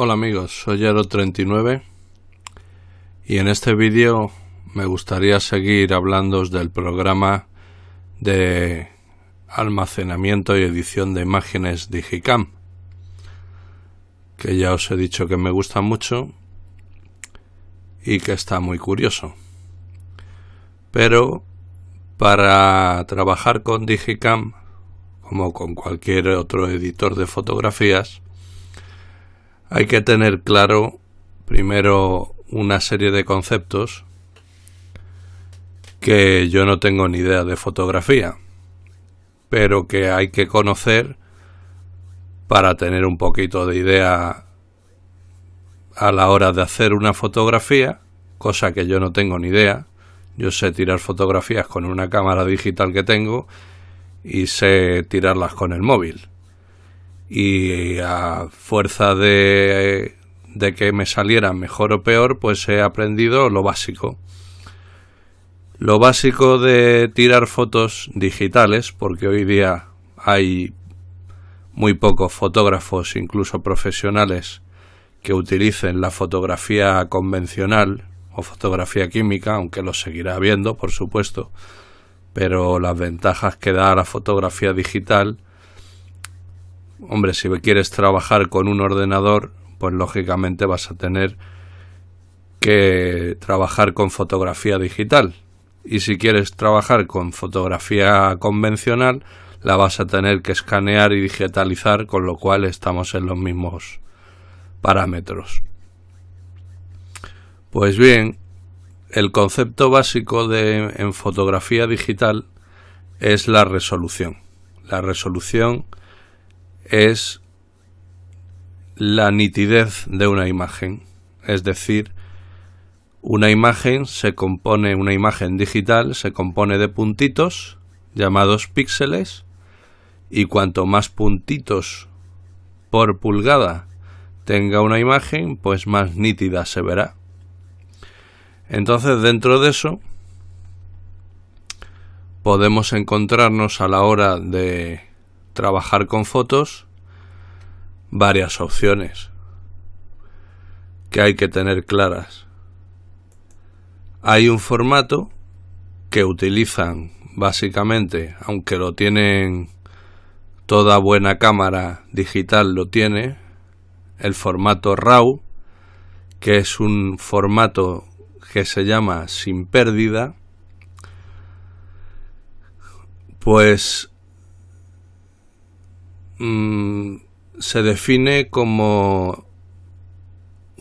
Hola amigos, soy Aero 39 y en este vídeo me gustaría seguir hablando del programa de almacenamiento y edición de imágenes Digicam que ya os he dicho que me gusta mucho y que está muy curioso pero para trabajar con Digicam como con cualquier otro editor de fotografías hay que tener claro primero una serie de conceptos que yo no tengo ni idea de fotografía, pero que hay que conocer para tener un poquito de idea a la hora de hacer una fotografía, cosa que yo no tengo ni idea. Yo sé tirar fotografías con una cámara digital que tengo y sé tirarlas con el móvil y a fuerza de, que me saliera mejor o peor, pues he aprendido lo básico. Lo básico de tirar fotos digitales, porque hoy día hay muy pocos fotógrafos, incluso profesionales, que utilicen la fotografía convencional o fotografía química, aunque lo seguirá habiendo, por supuesto, pero las ventajas que da la fotografía digital hombre, si quieres trabajar con un ordenador, pues lógicamente vas a tener que trabajar con fotografía digital. Y si quieres trabajar con fotografía convencional, la vas a tener que escanear y digitalizar, con lo cual estamos en los mismos parámetros. Pues bien, el concepto básico de, en fotografía digital es la resolución. La resolución es la nitidez de una imagen. Es decir, una imagen se compone, una imagen digital se compone de puntitos llamados píxeles y cuanto más puntitos por pulgada tenga una imagen, pues más nítida se verá. Entonces, dentro de eso, podemos encontrarnos a la hora de trabajar con fotos, varias opciones que hay que tener claras. Hay un formato que utilizan básicamente, aunque lo tienen toda buena cámara digital lo tiene, el formato RAW, que es un formato que se llama sin pérdida, pues Mm, se define como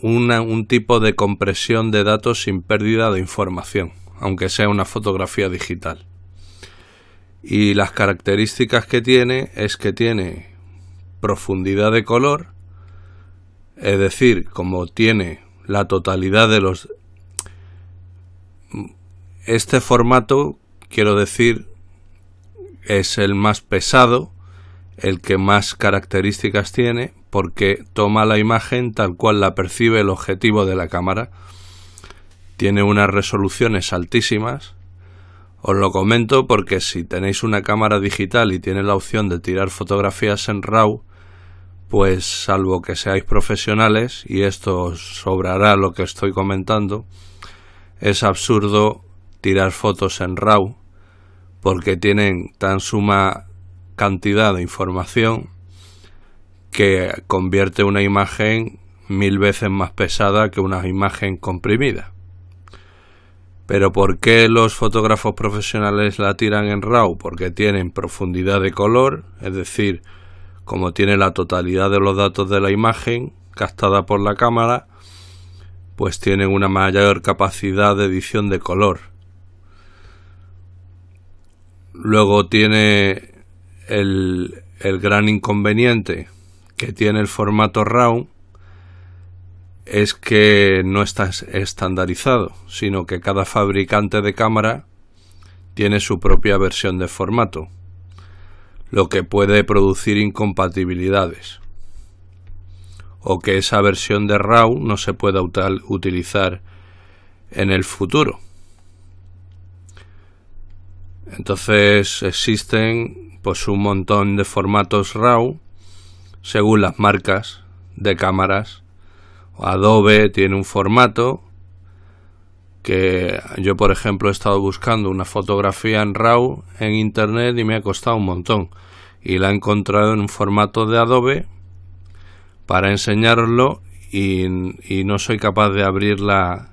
un tipo de compresión de datos sin pérdida de información, aunque sea una fotografía digital. Y las características que tiene es que tiene profundidad de color, es decir, como tiene la totalidad de los... Este formato, quiero decir, es el más pesado el que más características tiene porque toma la imagen tal cual la percibe el objetivo de la cámara. Tiene unas resoluciones altísimas. Os lo comento porque si tenéis una cámara digital y tiene la opción de tirar fotografías en RAW, pues salvo que seáis profesionales, y esto os sobrará lo que estoy comentando, es absurdo tirar fotos en RAW porque tienen tan suma cantidad de información que convierte una imagen mil veces más pesada que una imagen comprimida. Pero ¿por qué los fotógrafos profesionales la tiran en RAW? Porque tienen profundidad de color, es decir, como tiene la totalidad de los datos de la imagen captada por la cámara, pues tienen una mayor capacidad de edición de color. Luego tiene el, gran inconveniente que tiene el formato RAW es que no está estandarizado, sino que cada fabricante de cámara tiene su propia versión de formato, lo que puede producir incompatibilidades, o que esa versión de RAW no se pueda utilizar en el futuro. Entonces existen pues un montón de formatos RAW según las marcas de cámaras. Adobe tiene un formato que yo por ejemplo he estado buscando una fotografía en RAW en internet y me ha costado un montón y la he encontrado en un formato de Adobe para enseñarlo y no soy capaz de abrirla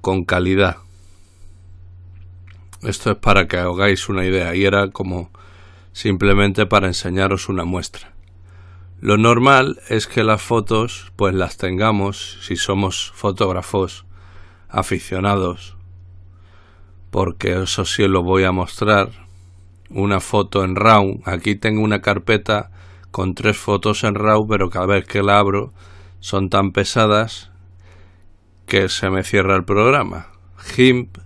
con calidad esto es para que hagáis una idea y era como simplemente para enseñaros una muestra. Lo normal es que las fotos pues las tengamos si somos fotógrafos aficionados porque eso sí lo voy a mostrar una foto en RAW aquí tengo una carpeta con tres fotos en RAW pero cada vez que la abro son tan pesadas que se me cierra el programa GIMP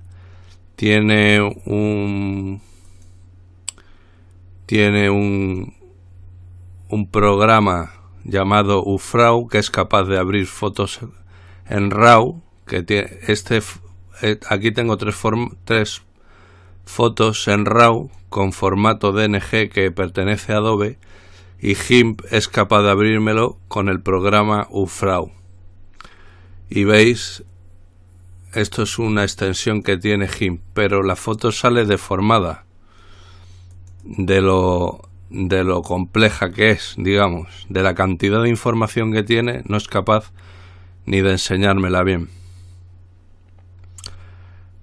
tiene un tiene un un programa llamado UFRAW que es capaz de abrir fotos en RAW que este eh, aquí tengo tres tres fotos en RAW con formato DNG que pertenece a Adobe y GIMP es capaz de abrírmelo con el programa UFRAW y veis esto es una extensión que tiene GIMP, pero la foto sale deformada de lo, de lo compleja que es, digamos, de la cantidad de información que tiene, no es capaz ni de enseñármela bien.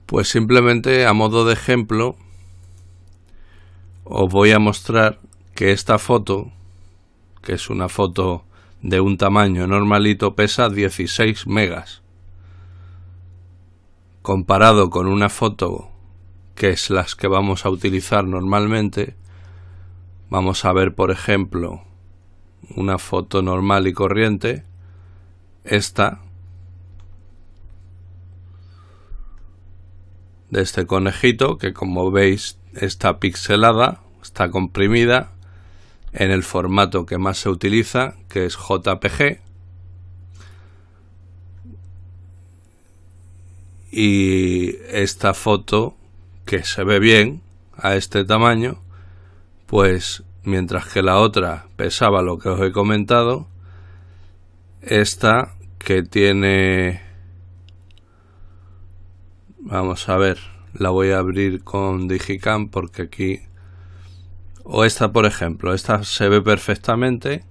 Pues simplemente a modo de ejemplo os voy a mostrar que esta foto, que es una foto de un tamaño normalito, pesa 16 megas comparado con una foto que es las que vamos a utilizar normalmente, vamos a ver por ejemplo una foto normal y corriente, esta de este conejito que como veis está pixelada, está comprimida en el formato que más se utiliza que es JPG y esta foto que se ve bien a este tamaño pues mientras que la otra pesaba lo que os he comentado esta que tiene vamos a ver la voy a abrir con digicam porque aquí o esta por ejemplo esta se ve perfectamente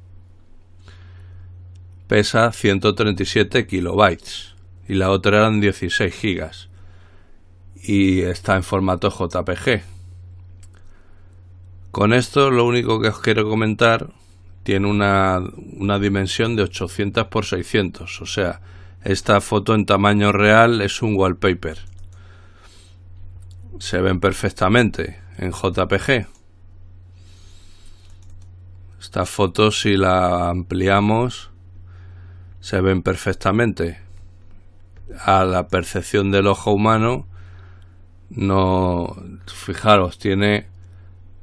pesa 137 kilobytes y la otra eran 16 gigas y está en formato JPG. Con esto lo único que os quiero comentar tiene una, una dimensión de 800 x 600, o sea, esta foto en tamaño real es un wallpaper. Se ven perfectamente en JPG. Esta foto si la ampliamos se ven perfectamente a la percepción del ojo humano, no. Fijaros, tiene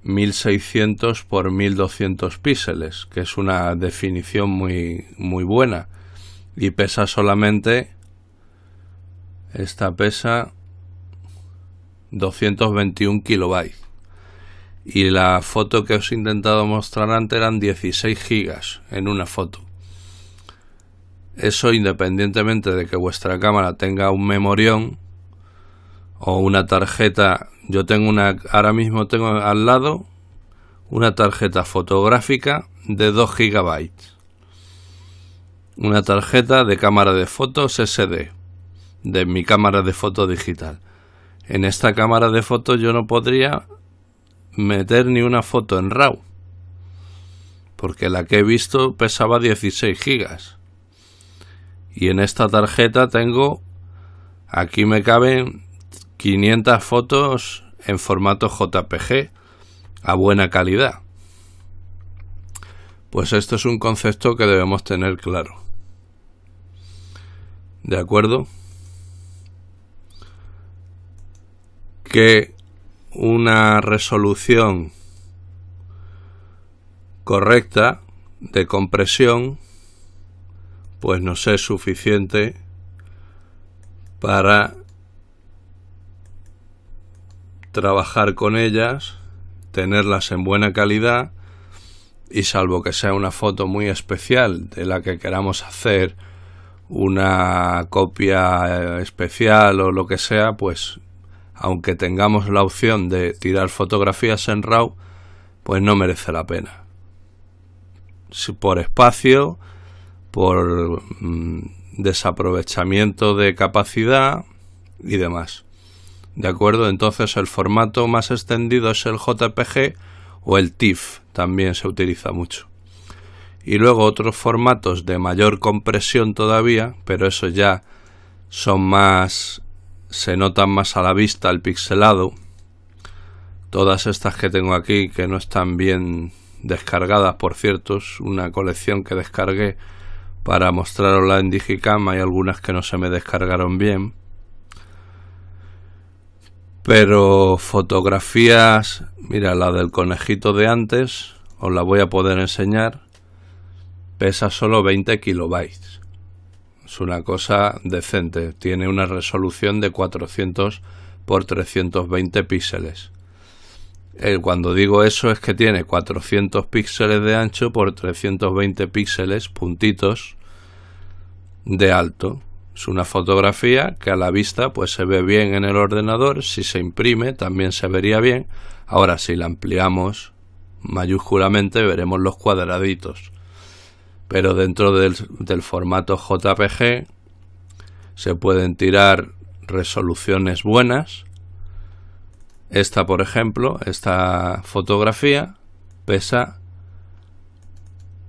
1600 por 1200 píxeles, que es una definición muy, muy buena. Y pesa solamente. Esta pesa 221 kilobytes. Y la foto que os he intentado mostrar antes eran 16 gigas en una foto eso independientemente de que vuestra cámara tenga un memorión o una tarjeta, yo tengo una, ahora mismo tengo al lado una tarjeta fotográfica de 2 GB. Una tarjeta de cámara de fotos SD, de mi cámara de foto digital. En esta cámara de fotos yo no podría meter ni una foto en RAW, porque la que he visto pesaba 16 gigas y en esta tarjeta tengo, aquí me caben 500 fotos en formato JPG a buena calidad. Pues esto es un concepto que debemos tener claro. ¿De acuerdo? Que una resolución correcta de compresión pues no es suficiente para trabajar con ellas, tenerlas en buena calidad y salvo que sea una foto muy especial de la que queramos hacer una copia eh, especial o lo que sea, pues aunque tengamos la opción de tirar fotografías en RAW, pues no merece la pena. Si por espacio por mm, desaprovechamiento de capacidad y demás. ¿De acuerdo? Entonces el formato más extendido es el JPG o el TIFF, también se utiliza mucho. Y luego otros formatos de mayor compresión todavía, pero eso ya son más se notan más a la vista el pixelado. Todas estas que tengo aquí, que no están bien descargadas, por cierto, es una colección que descargué para la en Digicam. Hay algunas que no se me descargaron bien. Pero fotografías, mira, la del conejito de antes, os la voy a poder enseñar. Pesa solo 20 kilobytes. Es una cosa decente. Tiene una resolución de 400 por 320 píxeles cuando digo eso es que tiene 400 píxeles de ancho por 320 píxeles, puntitos, de alto. Es una fotografía que a la vista pues se ve bien en el ordenador, si se imprime también se vería bien. Ahora si la ampliamos mayúsculamente veremos los cuadraditos. Pero dentro del formato JPG se pueden tirar resoluciones buenas esta, por ejemplo, esta fotografía pesa...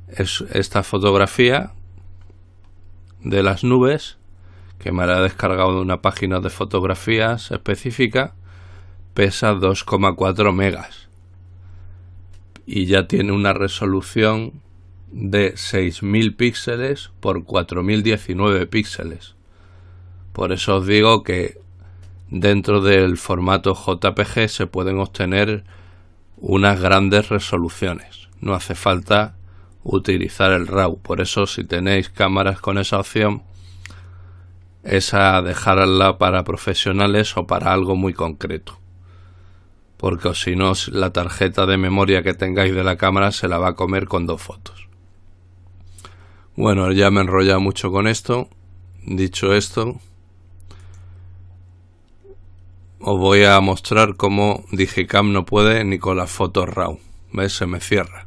esta fotografía de las nubes que me la he descargado de una página de fotografías específica pesa 2,4 megas y ya tiene una resolución de 6000 píxeles por 4019 píxeles por eso os digo que dentro del formato JPG se pueden obtener unas grandes resoluciones. No hace falta utilizar el RAW. Por eso si tenéis cámaras con esa opción, Es a dejarla para profesionales o para algo muy concreto. Porque si no, la tarjeta de memoria que tengáis de la cámara se la va a comer con dos fotos. Bueno, ya me he enrollado mucho con esto. Dicho esto, os voy a mostrar cómo Digicam no puede ni con las fotos RAW. Se me cierra.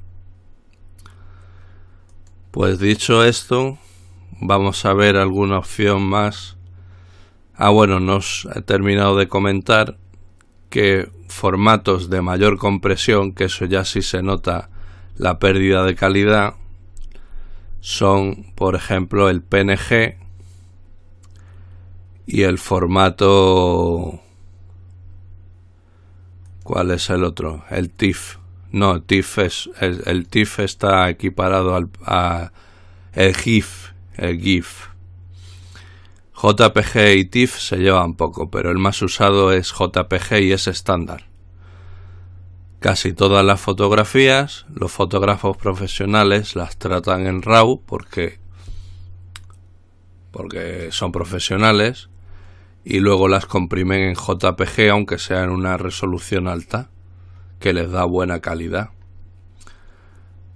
Pues dicho esto, vamos a ver alguna opción más. Ah, bueno, nos he terminado de comentar que formatos de mayor compresión, que eso ya sí se nota la pérdida de calidad, son, por ejemplo, el PNG y el formato ¿Cuál es el otro? El TIFF. No, TIFF es, el, TIFF está equiparado al a el GIF, el GIF. JPG y TIFF se llevan poco, pero el más usado es JPG y es estándar. Casi todas las fotografías, los fotógrafos profesionales las tratan en RAW porque porque son profesionales y luego las comprimen en JPG aunque sea en una resolución alta que les da buena calidad.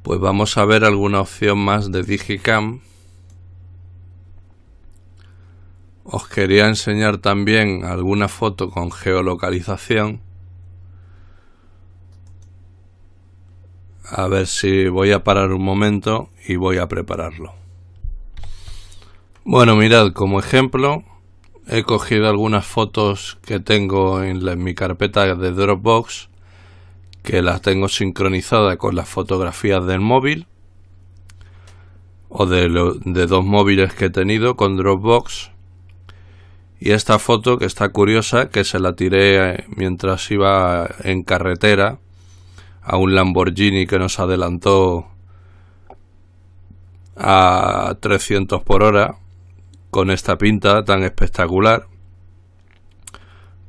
Pues vamos a ver alguna opción más de Digicam. Os quería enseñar también alguna foto con geolocalización. A ver si voy a parar un momento y voy a prepararlo. Bueno, mirad, como ejemplo, he cogido algunas fotos que tengo en, mi carpeta de Dropbox, que las tengo sincronizada con las fotografías del móvil o de, de dos móviles que he tenido con Dropbox. Y esta foto que está curiosa, que se la tiré eh, mientras iba en carretera a un Lamborghini que nos adelantó a 300 por hora con esta pinta tan espectacular,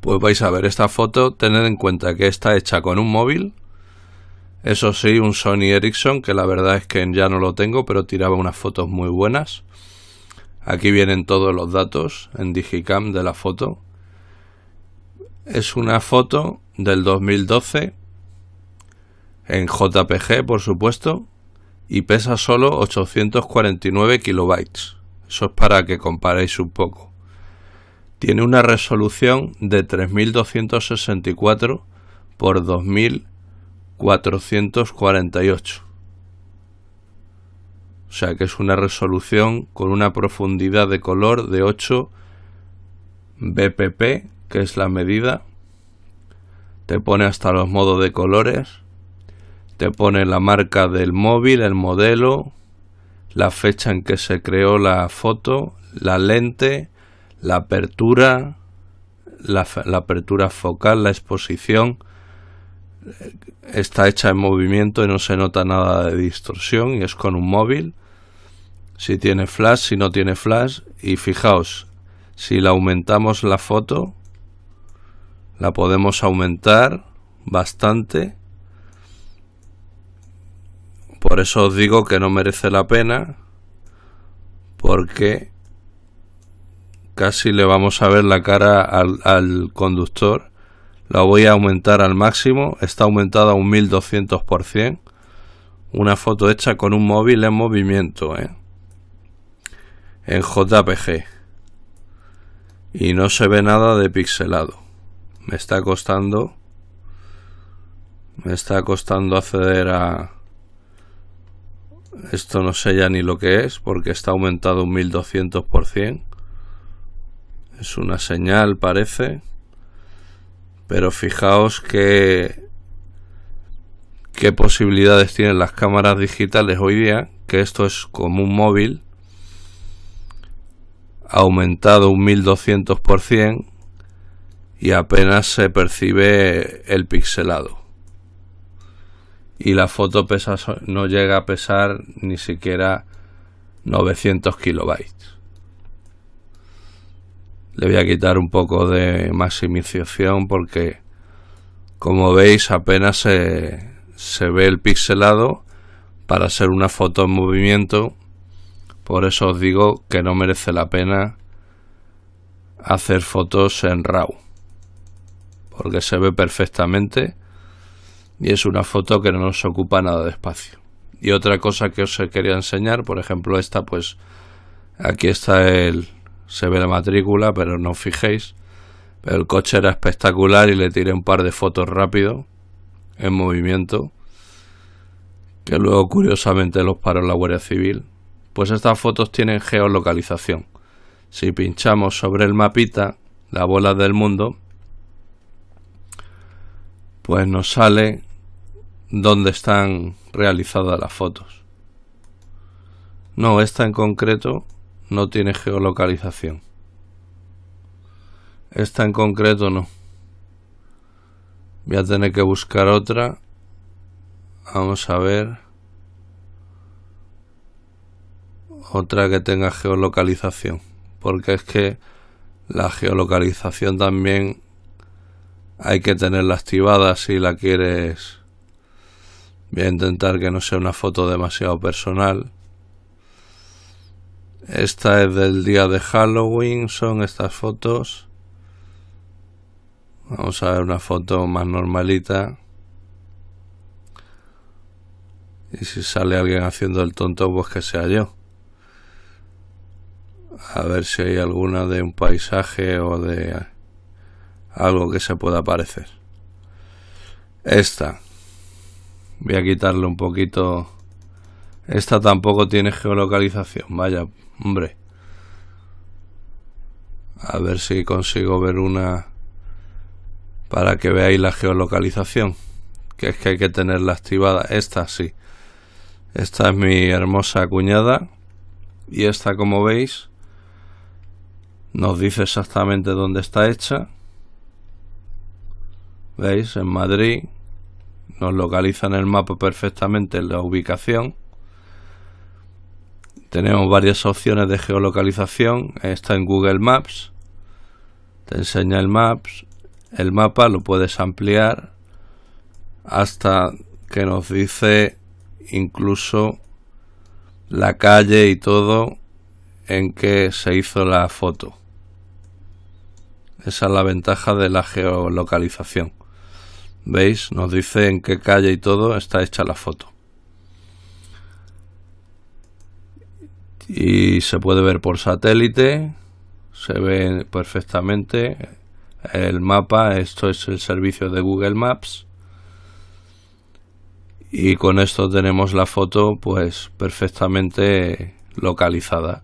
pues vais a ver esta foto, tened en cuenta que está hecha con un móvil, eso sí, un Sony Ericsson, que la verdad es que ya no lo tengo, pero tiraba unas fotos muy buenas. Aquí vienen todos los datos en Digicam de la foto. Es una foto del 2012 en JPG, por supuesto, y pesa solo 849 kilobytes. Eso es para que comparéis un poco. Tiene una resolución de 3264 por 2448. O sea que es una resolución con una profundidad de color de 8 BPP, que es la medida. Te pone hasta los modos de colores. Te pone la marca del móvil, el modelo, la fecha en que se creó la foto, la lente, la apertura, la, apertura focal, la exposición. Está hecha en movimiento y no se nota nada de distorsión y es con un móvil. Si tiene flash, si no tiene flash. Y fijaos, si la aumentamos la foto, la podemos aumentar bastante por eso os digo que no merece la pena porque casi le vamos a ver la cara al, conductor. La voy a aumentar al máximo, está aumentada a un 1200%. Una foto hecha con un móvil en movimiento, ¿eh? en JPG. Y no se ve nada de pixelado. Me está costando me está costando acceder a, esto no sé ya ni lo que es porque está aumentado un 1200%. Es una señal, parece. Pero fijaos que qué posibilidades tienen las cámaras digitales hoy día, que esto es como un móvil aumentado un 1200% y apenas se percibe el pixelado y la foto pesa, no llega a pesar ni siquiera 900 kilobytes. Le voy a quitar un poco de maximización porque, como veis, apenas se, se ve el pixelado para hacer una foto en movimiento. Por eso os digo que no merece la pena hacer fotos en RAW. Porque se ve perfectamente y es una foto que no nos ocupa nada de espacio. Y otra cosa que os quería enseñar, por ejemplo esta, pues aquí está el... se ve la matrícula, pero no os fijéis. Pero el coche era espectacular y le tiré un par de fotos rápido, en movimiento, que luego curiosamente los paró la Guardia Civil. Pues estas fotos tienen geolocalización. Si pinchamos sobre el mapita, la bola del mundo, pues nos sale Dónde están realizadas las fotos. No, esta en concreto no tiene geolocalización. Esta en concreto no. Voy a tener que buscar otra. Vamos a ver. Otra que tenga geolocalización. Porque es que la geolocalización también hay que tenerla activada si la quieres Voy a intentar que no sea una foto demasiado personal. Esta es del día de Halloween, son estas fotos. Vamos a ver una foto más normalita. Y si sale alguien haciendo el tonto, pues que sea yo. A ver si hay alguna de un paisaje o de algo que se pueda parecer. Esta. Voy a quitarle un poquito. Esta tampoco tiene geolocalización. Vaya, hombre. A ver si consigo ver una para que veáis la geolocalización. Que es que hay que tenerla activada. Esta sí. Esta es mi hermosa cuñada. Y esta, como veis, nos dice exactamente dónde está hecha. ¿Veis? En Madrid, nos localiza en el mapa perfectamente la ubicación. Tenemos varias opciones de geolocalización. Está en Google Maps. Te enseña el Maps. El mapa lo puedes ampliar hasta que nos dice incluso la calle y todo en que se hizo la foto. Esa es la ventaja de la geolocalización. ¿Veis? Nos dice en qué calle y todo está hecha la foto. Y se puede ver por satélite, se ve perfectamente el mapa, esto es el servicio de Google Maps. Y con esto tenemos la foto pues perfectamente localizada,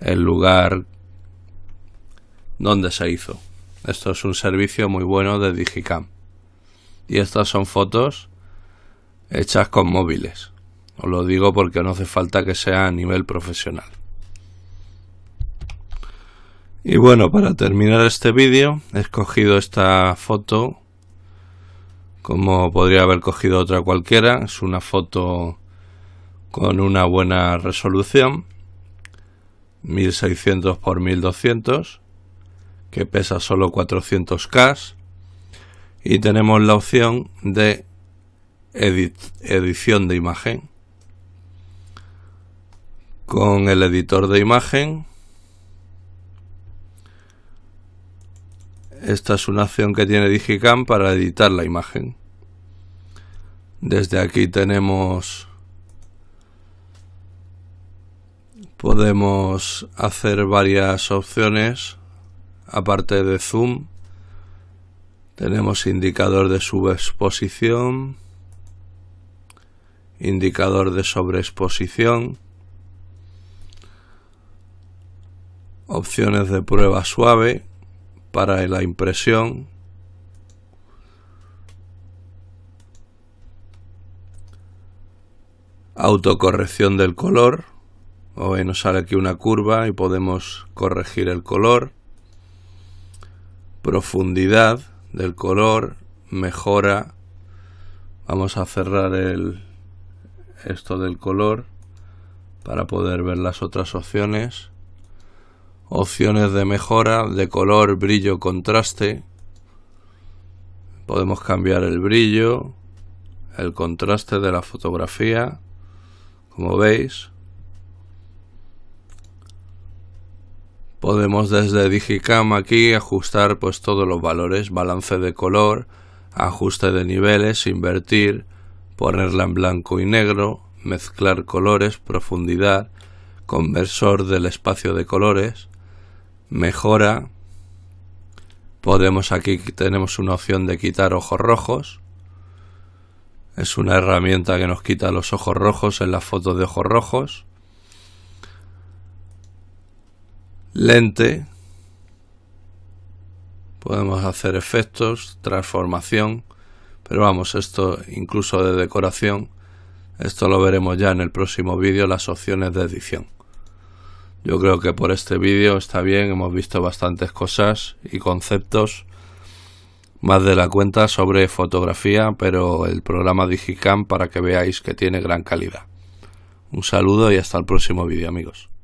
el lugar donde se hizo. Esto es un servicio muy bueno de Digicam. Y estas son fotos hechas con móviles. Os lo digo porque no hace falta que sea a nivel profesional. Y bueno, para terminar este vídeo, he escogido esta foto como podría haber cogido otra cualquiera. Es una foto con una buena resolución, 1600 x 1200, que pesa solo 400K y tenemos la opción de edición de imagen. Con el editor de imagen, esta es una opción que tiene Digicam para editar la imagen. Desde aquí tenemos podemos hacer varias opciones aparte de zoom tenemos indicador de subexposición, indicador de sobreexposición, opciones de prueba suave para la impresión, autocorrección del color. nos sale aquí una curva y podemos corregir el color. Profundidad del color, mejora. Vamos a cerrar el, esto del color para poder ver las otras opciones. Opciones de mejora, de color, brillo, contraste. Podemos cambiar el brillo, el contraste de la fotografía, como veis. Podemos desde Digicam aquí ajustar pues todos los valores, balance de color, ajuste de niveles, invertir, ponerla en blanco y negro, mezclar colores, profundidad, conversor del espacio de colores, mejora. Podemos aquí tenemos una opción de quitar ojos rojos. Es una herramienta que nos quita los ojos rojos en la foto de ojos rojos. lente, podemos hacer efectos, transformación, pero vamos, esto incluso de decoración, esto lo veremos ya en el próximo vídeo, las opciones de edición. Yo creo que por este vídeo está bien, hemos visto bastantes cosas y conceptos, más de la cuenta sobre fotografía, pero el programa Digicam para que veáis que tiene gran calidad. Un saludo y hasta el próximo vídeo amigos.